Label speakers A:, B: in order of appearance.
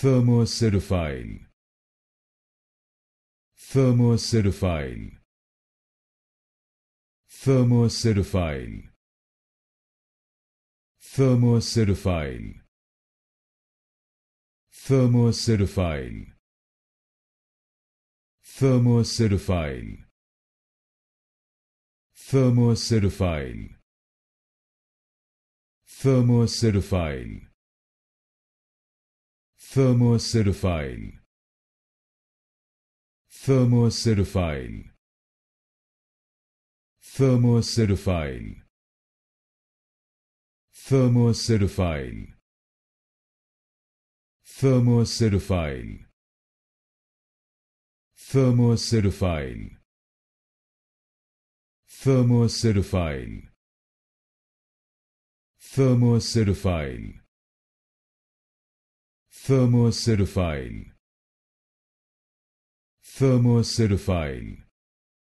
A: thermocerdophile thermocerdophile thermocerdophile thermocerdophile thermocerdophile thermocerdophile thermocerdophile thermocerdophile thermocerifile thermocerifile thermocerifile thermocerifile thermocerifile thermocerifile thermocerifile thermocerifile Thermoacidophile Thermoacidophile